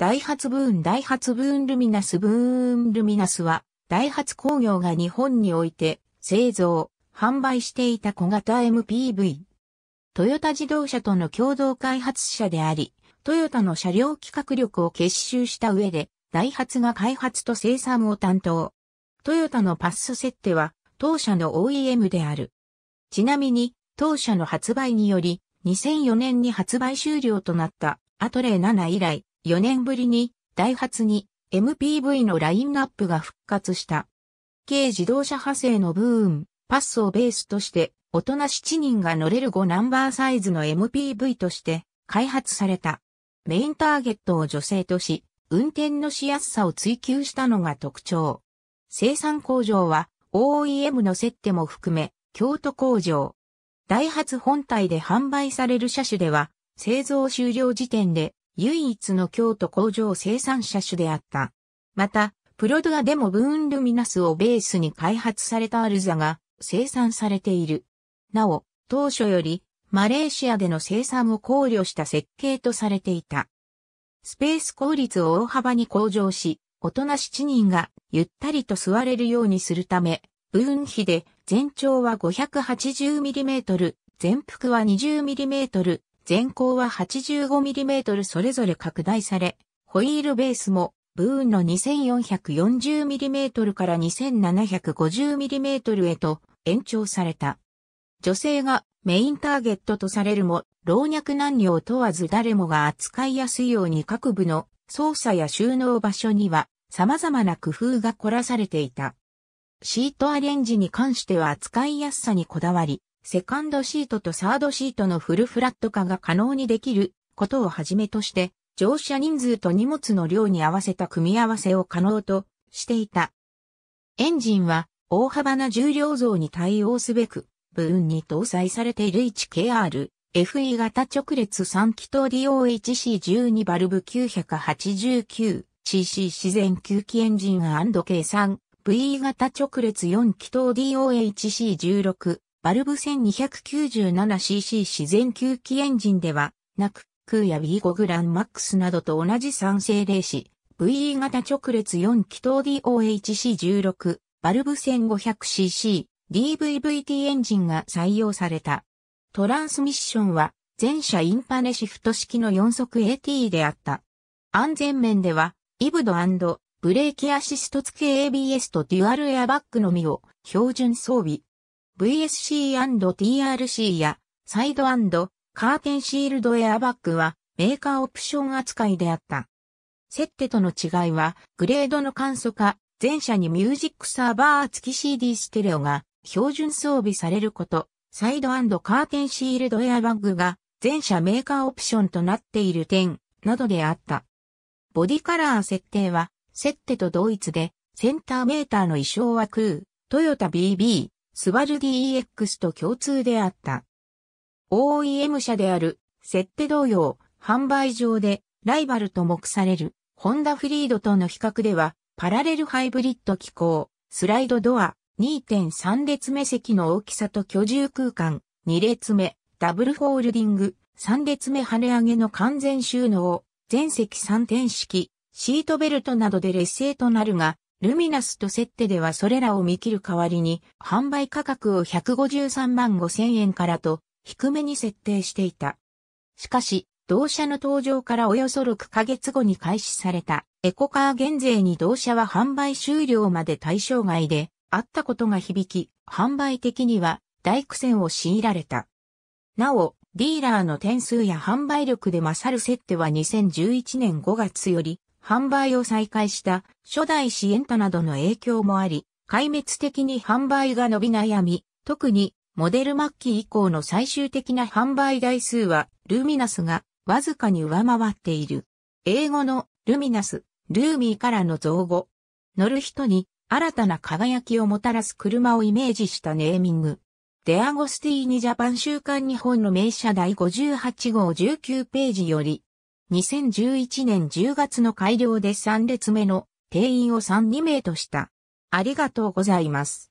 ダイハツブーンダイハツブーンルミナスブーンルミナスは、ダイハツ工業が日本において製造、販売していた小型 MPV。トヨタ自動車との共同開発者であり、トヨタの車両企画力を結集した上で、ダイハツが開発と生産を担当。トヨタのパッス設定は、当社の OEM である。ちなみに、当社の発売により、2004年に発売終了となったアトレー7以来、4年ぶりに、ダイハツに MPV のラインナップが復活した。軽自動車派生のブーン、パスをベースとして、大人7人が乗れる5ナンバーサイズの MPV として開発された。メインターゲットを女性とし、運転のしやすさを追求したのが特徴。生産工場は OEM の設定も含め、京都工場。ダイハツ本体で販売される車種では、製造終了時点で唯一の京都工場生産車種であった。また、プロドアでもブーンルミナスをベースに開発されたアルザが生産されている。なお、当初よりマレーシアでの生産を考慮した設計とされていた。スペース効率を大幅に向上し、大人7人がゆったりと座れるようにするため、ブーン比で全長は 580mm、全幅は 20mm 全高は 85mm それぞれ拡大され、ホイールベースもブーンの 2440mm から 2750mm へと延長された。女性がメインターゲットとされるも、老若男女を問わず誰もが扱いやすいように各部の操作や収納場所には様々な工夫が凝らされていた。シートアレンジに関しては扱いやすさにこだわり、セカンドシートとサードシートのフルフラット化が可能にできることをはじめとして、乗車人数と荷物の量に合わせた組み合わせを可能としていた。エンジンは大幅な重量増に対応すべく、部分に搭載されている 1KR、FE 型直列3気筒 DOHC12 バルブ 989cc 自然吸気エンジン計算 VE 型直列4気筒 DOHC16 バルブ 1297cc 自然吸気エンジンではなく、空やー5グランマックスなどと同じ酸性霊子、VE 型直列4気筒 DOHC16、バルブ 1500cc、DVVT エンジンが採用された。トランスミッションは、全車インパネシフト式の4速 AT であった。安全面では、イブドブレーキアシスト付け ABS とデュアルエアバッグのみを標準装備。VSC&TRC やサイドカーテンシールドエアバッグはメーカーオプション扱いであった。セッテとの違いはグレードの簡素化、前者にミュージックサーバー付き CD ステレオが標準装備されること、サイドカーテンシールドエアバッグが全車メーカーオプションとなっている点などであった。ボディカラー設定はセッテと同一でセンターメーターの衣装は空、トヨタ BB、スバル d x と共通であった。OEM 社である、設定同様、販売上でライバルと目される、ホンダフリードとの比較では、パラレルハイブリッド機構、スライドドア、2.3列目席の大きさと居住空間、2列目、ダブルホールディング、3列目跳ね上げの完全収納、全席3点式、シートベルトなどで劣勢となるが、ルミナスとセッテではそれらを見切る代わりに、販売価格を153万5千円からと、低めに設定していた。しかし、同社の登場からおよそ6ヶ月後に開始された、エコカー減税に同社は販売終了まで対象外で、あったことが響き、販売的には大苦戦を強いられた。なお、ディーラーの点数や販売力で勝る設定は2011年5月より販売を再開した初代シエンタなどの影響もあり、壊滅的に販売が伸び悩み、特にモデル末期以降の最終的な販売台数はルミナスがわずかに上回っている。英語のルミナス、ルーミーからの造語。乗る人に新たな輝きをもたらす車をイメージしたネーミング。デアゴスティーニジャパン週刊日本の名車第58号19ページより、2011年10月の改良で3列目の定員を3、2名とした。ありがとうございます。